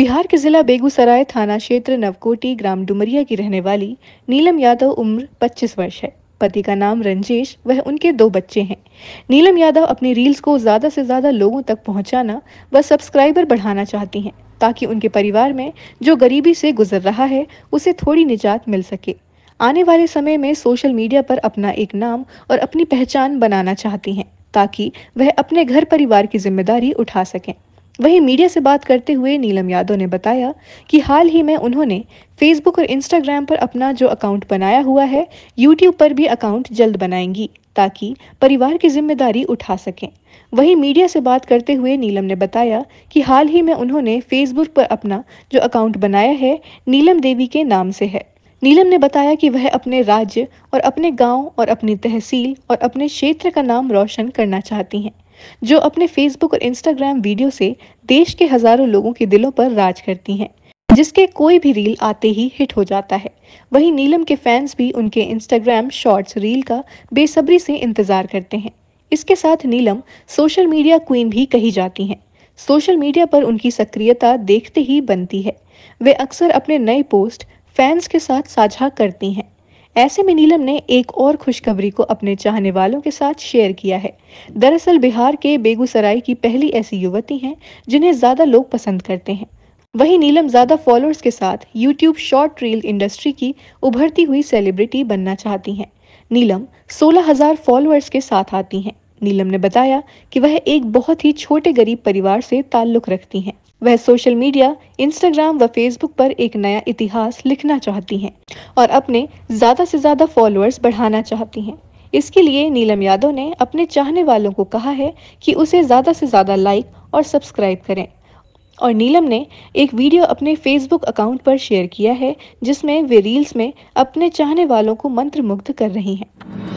बिहार के जिला बेगूसराय थाना क्षेत्र नवकोटी ग्राम डुमरिया की रहने वाली नीलम यादव उम्र 25 वर्ष है पति का नाम रंजेश वह उनके दो बच्चे हैं नीलम यादव अपनी रील्स को ज्यादा से ज्यादा लोगों तक पहुंचाना व सब्सक्राइबर बढ़ाना चाहती हैं ताकि उनके परिवार में जो गरीबी से गुजर रहा है उसे थोड़ी निजात मिल सके आने वाले समय में सोशल मीडिया पर अपना एक नाम और अपनी पहचान बनाना चाहती हैं ताकि वह अपने घर परिवार की जिम्मेदारी उठा सकें वहीं मीडिया से बात करते हुए नीलम यादव ने बताया कि हाल ही में उन्होंने फेसबुक और इंस्टाग्राम पर अपना जो अकाउंट बनाया हुआ है यूट्यूब पर भी अकाउंट जल्द बनाएंगी ताकि परिवार की जिम्मेदारी उठा सकें वहीं मीडिया से बात करते हुए नीलम ने बताया कि हाल ही में उन्होंने फेसबुक पर अपना जो अकाउंट बनाया है नीलम देवी के नाम से है नीलम ने बताया कि वह अपने राज्य और अपने गांव और अपनी तहसील और अपने क्षेत्र का नाम रोशन करना चाहती हैं जो अपने फेसबुक और इंस्टाग्राम वीडियो से देश के हजारों लोगों के दिलों पर राज करती हैं जिसके कोई भी रील आते ही हिट हो जाता है वहीं नीलम के फैंस भी उनके इंस्टाग्राम शॉर्ट्स रील का बेसब्री से इंतजार करते हैं इसके साथ नीलम सोशल मीडिया क्वीन भी कही जाती हैं सोशल मीडिया पर उनकी सक्रियता देखते ही बनती है वे अक्सर अपने नए पोस्ट फैंस के साथ साझा करती हैं ऐसे में नीलम ने एक और खुशखबरी को अपने चाहने वालों के साथ शेयर किया है दरअसल बिहार के बेगूसराय की पहली ऐसी युवती हैं जिन्हें ज़्यादा लोग पसंद करते हैं वही नीलम ज़्यादा फॉलोअर्स के साथ यूट्यूब शॉर्ट रील इंडस्ट्री की उभरती हुई सेलिब्रिटी बनना चाहती हैं नीलम सोलह हजार फॉलोअर्स के साथ आती हैं नीलम ने बताया कि वह एक बहुत ही छोटे गरीब परिवार से ताल्लुक रखती हैं। वह सोशल मीडिया इंस्टाग्राम व फेसबुक पर एक नया इतिहास लिखना चाहती हैं और अपने ज्यादा से ज्यादा फॉलोअर्स बढ़ाना चाहती हैं इसके लिए नीलम यादव ने अपने चाहने वालों को कहा है कि उसे ज्यादा से ज्यादा लाइक और सब्सक्राइब करें और नीलम ने एक वीडियो अपने फेसबुक अकाउंट पर शेयर किया है जिसमें वे रील्स में अपने चाहने वालों को मंत्रमुग्ध कर रही हैं